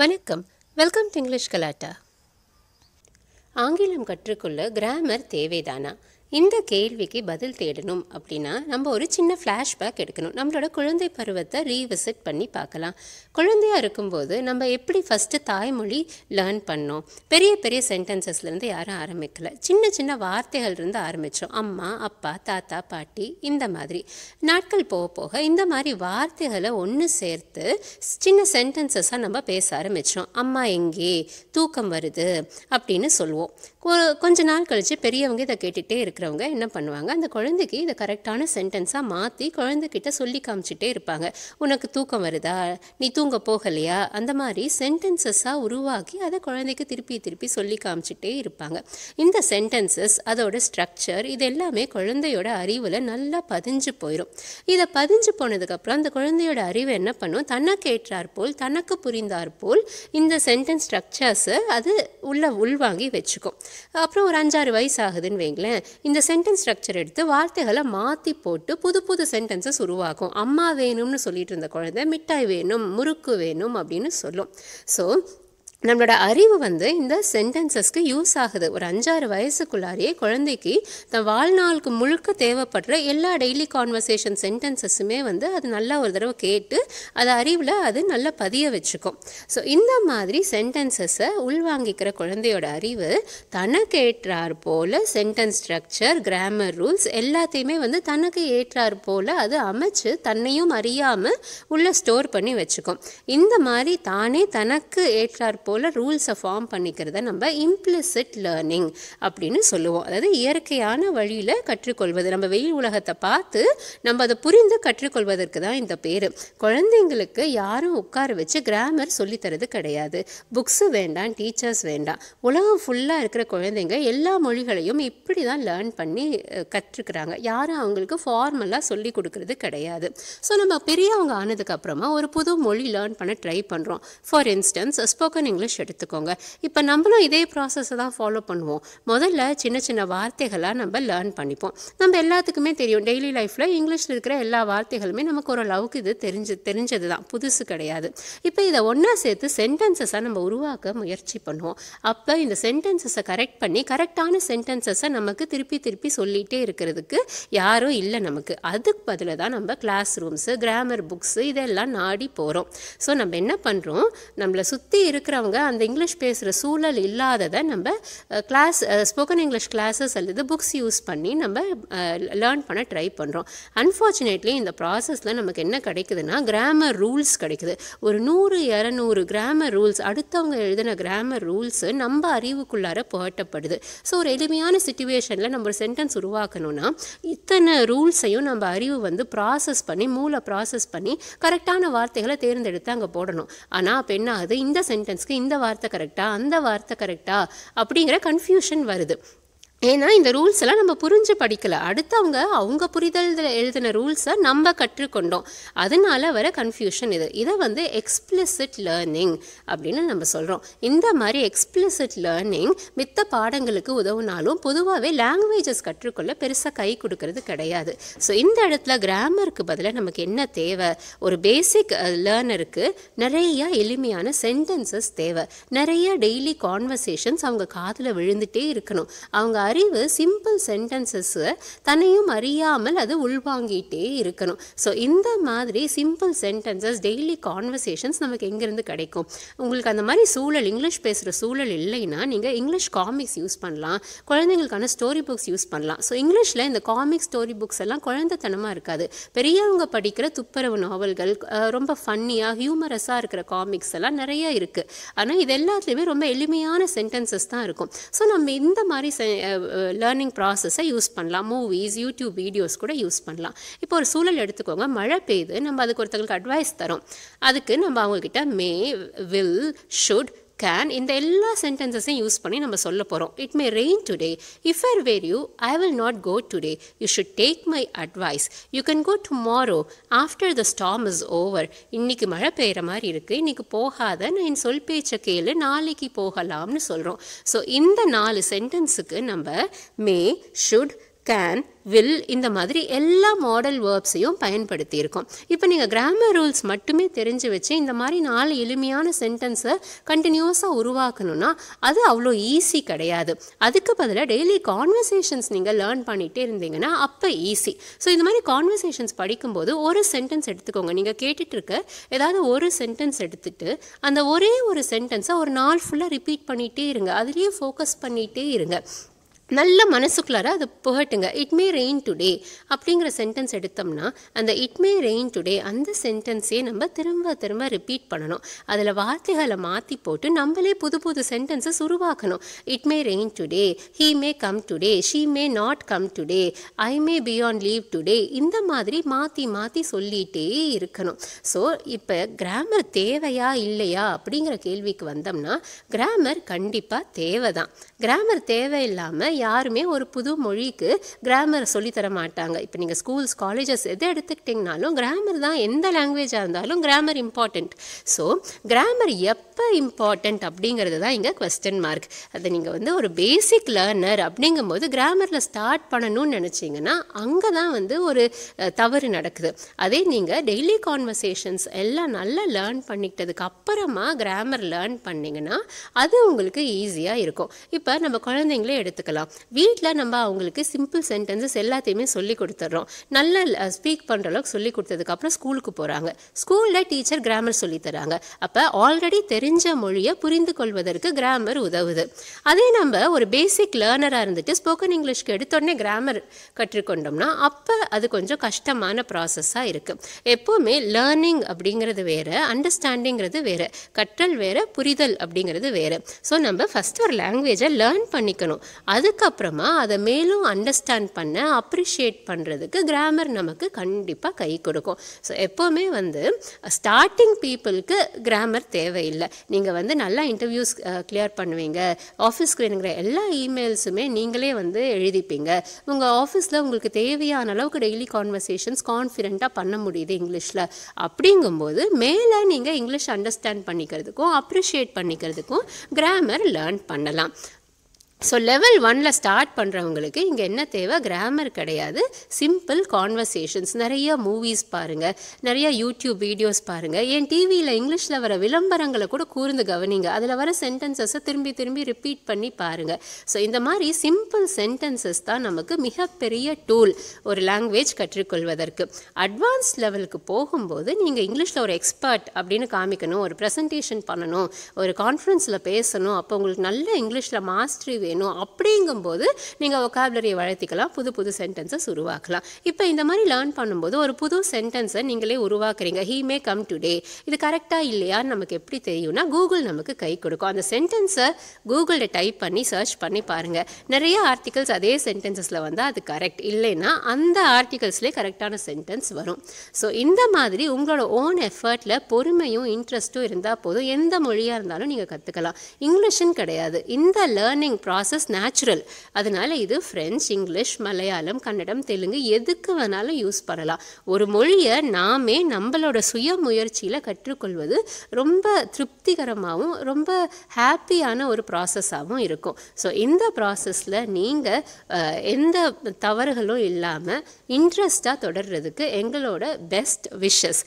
வணக்கம் welcome to English கலாட்டா ஆங்கிலம் கற்றுக்கொள்ள கிராமர் தேவைதானா இந்த கேள்விக்கு பதில் தேடணும் அப்படின்னா நம்ம ஒரு சின்ன ஃப்ளாஷ்பேக் எடுக்கணும் நம்மளோட குழந்தை பருவத்தை ரீவிசிட் பண்ணி பார்க்கலாம் குழந்தையாக இருக்கும்போது நம்ம எப்படி ஃபஸ்ட்டு தாய்மொழி லேர்ன் பண்ணோம் பெரிய பெரிய சென்டென்சஸ்லேருந்து யாரும் ஆரம்பிக்கலை சின்ன சின்ன வார்த்தைகள் இருந்து ஆரம்பித்தோம் அம்மா அப்பா தாத்தா பாட்டி இந்த மாதிரி நாட்கள் போக போக இந்த மாதிரி வார்த்தைகளை ஒன்று சேர்த்து சின்ன சென்டென்சஸாக நம்ம பேச ஆரம்பித்தோம் அம்மா எங்கே தூக்கம் வருது அப்படின்னு சொல்லுவோம் கொஞ்ச நாள் கழித்து பெரியவங்க இதை கேட்டுகிட்டே இருக்கிற இருக்கிறவங்க என்ன பண்ணுவாங்க அந்த குழந்தைக்கு இதை கரெக்டான சென்டென்ஸாக மாற்றி குழந்தைக்கிட்ட சொல்லி காமிச்சிட்டே இருப்பாங்க உனக்கு தூக்கம் வருதா நீ தூங்க போகலையா அந்த மாதிரி சென்டென்சஸாக உருவாக்கி அதை குழந்தைக்கு திருப்பி திருப்பி சொல்லி காமிச்சிட்டே இருப்பாங்க இந்த சென்டென்சஸ் அதோட ஸ்ட்ரக்சர் இது எல்லாமே குழந்தையோட அறிவில் நல்லா பதிஞ்சு போயிடும் இதை பதிஞ்சு போனதுக்கப்புறம் அந்த குழந்தையோட அறிவு என்ன பண்ணும் தனக்கு ஏற்றார் போல் தனக்கு புரிந்தார் போல் இந்த சென்டென்ஸ் ஸ்ட்ரக்சர்ஸை அது உள்ள உள்வாங்கி வச்சுக்கும் அப்புறம் ஒரு அஞ்சாறு வயசு ஆகுதுன்னு வைங்களேன் இந்த சென்டென்ஸ் ஸ்ட்ரக்சர் எடுத்து வார்த்தைகளை மாற்றி போட்டு புது புது சென்டென்சஸ் உருவாக்கும் அம்மா வேணும்னு சொல்லிட்டு இருந்த குழந்தை மிட்டாய் வேணும் முறுக்கு வேணும் அப்படின்னு சொல்லும் ஸோ நம்மளோட அறிவு வந்து இந்த சென்டென்சஸ்க்கு யூஸ் ஆகுது ஒரு அஞ்சாறு வயசுக்குள்ளாரியே குழந்தைக்கு தன் வாழ்நாளுக்கு முழுக்க தேவைப்படுற எல்லா டெய்லி கான்வர்சேஷன் சென்டென்சஸுமே வந்து அது நல்லா ஒரு தடவை கேட்டு அது அறிவில் அது நல்லா பதிய வச்சுக்கும் ஸோ இந்த மாதிரி சென்டென்சஸை உள்வாங்கிக்கிற குழந்தையோட அறிவு தனக்கு ஏற்றாறு போல் சென்டென்ஸ் ஸ்ட்ரக்சர் கிராமர் ரூல்ஸ் எல்லாத்தையுமே வந்து தனக்கு ஏற்றாறு போல் அது அமைச்சு தன்னையும் அறியாமல் உள்ளே ஸ்டோர் பண்ணி வச்சுக்கும் இந்த மாதிரி தானே தனக்கு ஏற்றாறு போல் ரூல்ஸை ஃபார்ம் பண்ணிக்கிறத நம்ம இம்ப்ளிசிட் லேர்னிங் அப்படின்னு சொல்லுவோம் அதாவது இயற்கையான வழியில் கற்றுக்கொள்வது நம்ம வெயில் உலகத்தை பார்த்து நம்ம அதை புரிந்து கற்றுக்கொள்வதற்கு தான் இந்த பேர் குழந்தைங்களுக்கு யாரும் உட்கார வச்சு கிராமர் சொல்லித்தரது கிடையாது புக்ஸு வேண்டாம் டீச்சர்ஸ் வேண்டாம் உலகம் ஃபுல்லாக இருக்கிற குழந்தைங்க எல்லா மொழிகளையும் இப்படி தான் லேர்ன் பண்ணி கற்றுக்கிறாங்க யாரும் அவங்களுக்கு ஃபார்மலாக சொல்லி கொடுக்கறது கிடையாது ஸோ நம்ம பெரியவங்க ஆனதுக்கப்புறமா ஒரு புது மொழி லேர்ன் பண்ண ட்ரை பண்ணுறோம் for instance spoken English English எடுத்துக்கோங்க இப்போ நம்மளும் இதே ப்ராசஸை தான் ஃபாலோ பண்ணுவோம் முதல்ல சின்ன சின்ன வார்த்தைகளாக நம்ம லேர்ன் பண்ணிப்போம் நம்ம எல்லாத்துக்குமே தெரியும் டெய்லி லைஃப்பில் இங்கிலீஷில் இருக்கிற எல்லா வார்த்தைகளுமே நமக்கு ஒரு லவுக்கு இது தெரிஞ்சு தெரிஞ்சது தான் புதுசு கிடையாது இப்போ இதை ஒன்றா சேர்த்து சென்டென்சஸாக நம்ம உருவாக்க முயற்சி பண்ணுவோம் அப்போ இந்த சென்டென்சஸை கரெக்ட் பண்ணி கரெக்டான சென்டென்சஸை நமக்கு திருப்பி திருப்பி சொல்லிகிட்டே இருக்கிறதுக்கு யாரும் இல்லை நமக்கு அதுக்கு பதிலாக தான் நம்ம கிளாஸ் ரூம்ஸு கிராமர் புக்ஸு இதெல்லாம் நாடி போகிறோம் ஸோ நம்ம என்ன பண்ணுறோம் நம்மளை சுற்றி இருக்கிறவங்க அவங்க அந்த இங்கிலீஷ் பேசுகிற சூழல் இல்லாததை நம்ம கிளாஸ் ஸ்போக்கன் இங்கிலீஷ் கிளாஸஸ் அல்லது புக்ஸ் யூஸ் பண்ணி நம்ம லேர்ன் பண்ண ட்ரை பண்ணுறோம் அன்ஃபார்ச்சுனேட்லி இந்த ப்ராசஸில் நமக்கு என்ன கிடைக்குதுன்னா கிராமர் ரூல்ஸ் கிடைக்குது ஒரு நூறு இரநூறு கிராமர் ரூல்ஸ் அடுத்தவங்க எழுதின கிராமர் ரூல்ஸு நம்ம அறிவுக்குள்ளார புகட்டப்படுது ஸோ ஒரு எளிமையான சுச்சுவேஷனில் நம்ம ஒரு சென்டென்ஸ் உருவாக்கணும்னா இத்தனை ரூல்ஸையும் நம்ம அறிவு வந்து ப்ராசஸ் பண்ணி மூளை ப்ராசஸ் பண்ணி கரெக்டான வார்த்தைகளை தேர்ந்தெடுத்து அங்கே போடணும் ஆனால் அப்போ என்ன ஆகுது இந்த சென்டென்ஸ்க்கு இந்த வார்த்தை கரெக்டா அந்த வார்த்தை கரெக்டா அப்படிங்கிற கன்ஃபியூஷன் வருது ஏன்னா இந்த ரூல்ஸ் எல்லாம் நம்ம புரிஞ்சு படிக்கல அடுத்தவங்க அவங்க புரிதல் எழுதின ரூல்ஸை நம்ம கற்றுக்கொண்டோம் அதனால வர கன்ஃபியூஷன் இது இதை வந்து எக்ஸ்பிளசிட் லேர்னிங் அப்படின்னு நம்ம சொல்கிறோம் இந்த மாதிரி எக்ஸ்பிளசிட் லேர்னிங் மித்த பாடங்களுக்கு உதவுனாலும் பொதுவாகவே லாங்குவேஜஸ் கற்றுக்கொள்ள பெருசாக கை கொடுக்கறது கிடையாது ஸோ இந்த இடத்துல கிராமருக்கு பதிலாக நமக்கு என்ன தேவை ஒரு பேசிக் லேர்னருக்கு நிறைய எளிமையான சென்டென்சஸ் தேவை நிறைய டெய்லி கான்வர்சேஷன்ஸ் அவங்க காதில் விழுந்துகிட்டே இருக்கணும் அவங்க அறிவு சிம்பிள் சென்டென்சஸ்ஸை தன்னையும் அறியாமல் அது உள்வாங்கிட்டே இருக்கணும் ஸோ இந்த மாதிரி சிம்பிள் சென்டென்சஸ் டெய்லி கான்வர்சேஷன்ஸ் நமக்கு எங்கேருந்து கிடைக்கும் உங்களுக்கு அந்த மாதிரி சூழல் இங்கிலீஷ் பேசுகிற சூழல் இல்லைன்னா நீங்கள் இங்கிலீஷ் காமிக்ஸ் யூஸ் பண்ணலாம் குழந்தைங்களுக்கான ஸ்டோரி புக்ஸ் யூஸ் பண்ணலாம் ஸோ இங்கிலீஷில் இந்த காமிக்ஸ் ஸ்டோரி புக்ஸ் எல்லாம் குழந்தைத்தனமாக இருக்காது பெரியவங்க படிக்கிற துப்புரவு நாவல்கள் ரொம்ப ஃபன்னியாக ஹியூமரஸாக இருக்கிற காமிக்ஸ் எல்லாம் நிறைய இருக்குது ஆனால் இது எல்லாத்துலேயுமே ரொம்ப எளிமையான சென்டென்சஸ் தான் இருக்கும் ஸோ நம்ம இந்த மாதிரி லேர்னிங் ப்ராசஸை யூஸ் பண்ணலாம் மூவிஸ் யூடியூப் வீடியோஸ் கூட யூஸ் பண்ணலாம் இப்போ ஒரு சூழல் எடுத்துக்கோங்க மழை பெய்யுது நம்ம அதுக்கு ஒருத்தவங்களுக்கு அட்வைஸ் தரோம் அதுக்கு நம்ம அவங்கக்கிட்ட மே வில் ஷுட் கேன் இந்த எல்லா சென்டென்சஸையும் யூஸ் பண்ணி நம்ம சொல்ல போகிறோம் it may rain today if I were you I will not go today you should take my advice you can go tomorrow after the storm is over இன்றைக்கி மழை பெய்கிற மாதிரி இருக்குது இன்றைக்கி போகாத நான் என் சொல் பேச்சை கேளு நாளைக்கு போகலாம்னு சொல்கிறோம் ஸோ இந்த நாலு சென்டென்ஸுக்கு நம்ம மே ஷுட் கேன் வில் இந்த மாதிரி எல்லா மாடல் வேர்ப்ஸையும் பயன்படுத்தியிருக்கோம் இப்போ நீங்கள் கிராமர் ரூல்ஸ் மட்டுமே தெரிஞ்சு வச்சு இந்த மாதிரி நாலு எளிமையான சென்டென்ஸை கண்டினியூஸாக உருவாக்கணும்னா அது அவ்வளோ ஈஸி கிடையாது அதுக்கு பதிலாக டெய்லி கான்வர்சேஷன்ஸ் நீங்கள் லேர்ன் பண்ணிகிட்டே இருந்தீங்கன்னா அப்போ ஈஸி ஸோ இந்த மாதிரி கான்வர்சேஷன்ஸ் படிக்கும்போது ஒரு சென்டென்ஸ் எடுத்துக்கோங்க நீங்கள் கேட்டுட்டு இருக்க ஏதாவது ஒரு சென்டென்ஸ் எடுத்துகிட்டு அந்த ஒரே ஒரு சென்டென்ஸை ஒரு நாள் ஃபுல்லாக ரிப்பீட் பண்ணிகிட்டே இருங்க அதுலேயே ஃபோக்கஸ் பண்ணிகிட்டே இருங்க நல்ல மனசுக்குள்ளார அது புகட்டுங்க இட் மே ரெயின் டுடே அப்படிங்கிற சென்டென்ஸ் எடுத்தோம்னா அந்த இட் மே ரெயின் டுடே அந்த சென்டென்ஸே நம்ம திரும்ப திரும்ப ரிப்பீட் பண்ணணும் அதில் வார்த்தைகளை மாற்றி போட்டு நம்மளே புது புது சென்டென்ஸஸ் உருவாக்கணும் it may rain today he may come today she may not come today I may be on leave today இந்த மாதிரி மாற்றி மாற்றி சொல்லிகிட்டே இருக்கணும் ஸோ இப்போ கிராமர் தேவையா இல்லையா அப்படிங்கிற கேள்விக்கு வந்தோம்னா கிராமர் கண்டிப்பாக தேவை தான் கிராமர் தேவையில்லாமல் யாருமே ஒரு புது மொழிக்கு கிராமர் சொல்லித்தர மாட்டாங்க இப்போ நீங்கள் ஸ்கூல்ஸ் காலேஜஸ் எது எடுத்துக்கிட்டிங்கனாலும் கிராமர் தான் எந்த லாங்குவேஜாக இருந்தாலும் கிராமர் இம்பார்ட்டண்ட் ஸோ கிராமர் எப்போ இம்பார்ட்டண்ட் அப்படிங்கிறது தான் இங்கே கொஸ்டின் மார்க் அதை நீங்கள் வந்து ஒரு பேசிக் லேர்னர் அப்படிங்கும்போது கிராமரில் ஸ்டார்ட் பண்ணணும்னு நினச்சிங்கன்னா அங்கே தான் வந்து ஒரு தவறு நடக்குது அதே நீங்கள் டெய்லி கான்வர்சேஷன்ஸ் எல்லாம் நல்லா லேர்ன் பண்ணிக்கிட்டதுக்கு அப்புறமா கிராமர் லேர்ன் பண்ணிங்கன்னா அது உங்களுக்கு ஈஸியாக இருக்கும் இப்போ நம்ம குழந்தைங்களே எடுத்துக்கலாம் வீட்டில் நம்ம அவங்களுக்கு சிம்பிள் சென்டென்சஸ் எல்லாத்தையுமே சொல்லி கொடுத்துட்றோம் நல்ல ஸ்பீக் பண்ணுற அளவுக்கு சொல்லி கொடுத்ததுக்கப்புறம் ஸ்கூலுக்கு போகிறாங்க ஸ்கூலில் டீச்சர் கிராமர் சொல்லித்தராங்க அப்போ ஆல்ரெடி தெரிஞ்ச மொழியை புரிந்து கொள்வதற்கு கிராமர் உதவுது அதே நம்ம ஒரு பேசிக் லேர்னராக இருந்துட்டு ஸ்போக்கன் இங்கிலீஷ்க்கு எடுத்தோடனே கிராமர் கற்றுக்கொண்டோம்னா அப்போ அது கொஞ்சம் கஷ்டமான ப்ராசஸ்ஸாக இருக்குது எப்போவுமே லேர்னிங் அப்படிங்கிறது வேறு அண்டர்ஸ்டாண்டிங்கிறது வேறு கற்றல் வேறு புரிதல் அப்படிங்கிறது வேறு ஸோ நம்ம ஃபஸ்ட் ஒரு லாங்குவேஜை லேர்ன் பண்ணிக்கணும் அது அதுக்கப்புறமா அதை மேலும் அண்டர்ஸ்டாண்ட் பண்ண அப்ரிஷியேட் பண்ணுறதுக்கு கிராமர் நமக்கு கண்டிப்பாக கை கொடுக்கும் ஸோ எப்போவுமே வந்து ஸ்டார்டிங் பீப்புளுக்கு கிராமர் தேவையில்லை நீங்கள் வந்து நல்லா இன்டர்வியூஸ் கிளியர் பண்ணுவீங்க ஆஃபீஸ்க்கு வேணுங்கிற எல்லா இமெயில்ஸுமே நீங்களே வந்து எழுதிப்பீங்க உங்கள் ஆஃபீஸில் உங்களுக்கு தேவையான அளவுக்கு டெய்லி கான்வர்சேஷன்ஸ் கான்ஃபிடென்ட்டாக பண்ண முடியுது இங்கிலீஷில் அப்படிங்கும்போது மேலே நீங்கள் இங்கிலீஷ் அண்டர்ஸ்டாண்ட் பண்ணிக்கிறதுக்கும் அப்ரிஷியேட் பண்ணிக்கிறதுக்கும் கிராமர் லேர்ன் பண்ணலாம் ஸோ லெவல் ஒனில் ஸ்டார்ட் பண்ணுறவங்களுக்கு இங்கே என்ன தேவை கிராமர் கிடையாது சிம்பிள் கான்வர்சேஷன்ஸ் நிறைய மூவிஸ் பாருங்கள் நிறைய யூடியூப் வீடியோஸ் பாருங்கள் ஏன் டிவியில் இங்கிலீஷில் வர விளம்பரங்களை கூட கூர்ந்து கவனிங்க அதில் வர சென்டென்சஸை திரும்பி திரும்பி ரிப்பீட் பண்ணி பாருங்கள் ஸோ இந்த மாதிரி சிம்பிள் சென்டென்சஸ் தான் நமக்கு மிகப்பெரிய டூல் ஒரு லாங்குவேஜ் கற்றுக்கொள்வதற்கு அட்வான்ஸ் லெவலுக்கு போகும்போது நீங்கள் இங்கிலீஷில் ஒரு எக்ஸ்பர்ட் அப்படின்னு காமிக்கணும் ஒரு ப்ரெசன்டேஷன் பண்ணணும் ஒரு கான்ஃபரன்ஸில் பேசணும் அப்போ உங்களுக்கு நல்ல இங்கிலீஷில் மாஸ்டரி வேணும் அப்படிங்கும்போது நீங்கள் ஒக்காபுலரியை வளர்த்திக்கலாம் புது புது சென்டென்சஸ் உருவாக்கலாம் இப்போ இந்த மாதிரி லேர்ன் பண்ணும்போது ஒரு புது சென்டென்ஸை நீங்களே உருவாக்குறீங்க ஹீ மே கம் டுடே இது கரெக்டாக இல்லையான்னு நமக்கு எப்படி தெரியும்னா கூகுள் நமக்கு கை கொடுக்கும் அந்த சென்டென்ஸை கூகுளில் டைப் பண்ணி சர்ச் பண்ணி பாருங்கள் நிறைய ஆர்டிகல்ஸ் அதே சென்டென்சஸில் வந்தால் அது கரெக்ட் இல்லைன்னா அந்த ஆர்டிகல்ஸ்லேயே கரெக்டான சென்டென்ஸ் வரும் ஸோ இந்த மாதிரி உங்களோட ஓன் எஃபர்ட்டில் பொறுமையும் இன்ட்ரெஸ்ட்டும் இருந்தால் போதும் எந்த மொழியாக இருந்தாலும் நீங்கள் கற்றுக்கலாம் இங்கிலீஷுன்னு கிடையாது இந்த லேர்னிங் ப்ராசஸ் ப்ராசஸ் நேச்சுரல் அதனால் இது ஃப்ரெஞ்ச் இங்கிலீஷ் மலையாளம் கன்னடம் தெலுங்கு எதுக்கு வேணாலும் யூஸ் பண்ணலாம் ஒரு மொழியை நாமே நம்மளோட சுய முயற்சியில் கற்றுக்கொள்வது ரொம்ப திருப்திகரமாகவும் ரொம்ப ஹாப்பியான ஒரு ப்ராசஸாகவும் இருக்கும் ஸோ இந்த ப்ராசஸில் நீங்கள் எந்த தவறுகளும் இல்லாமல் இன்ட்ரெஸ்ட்டாக தொடர்றதுக்கு எங்களோட பெஸ்ட் விஷஸ்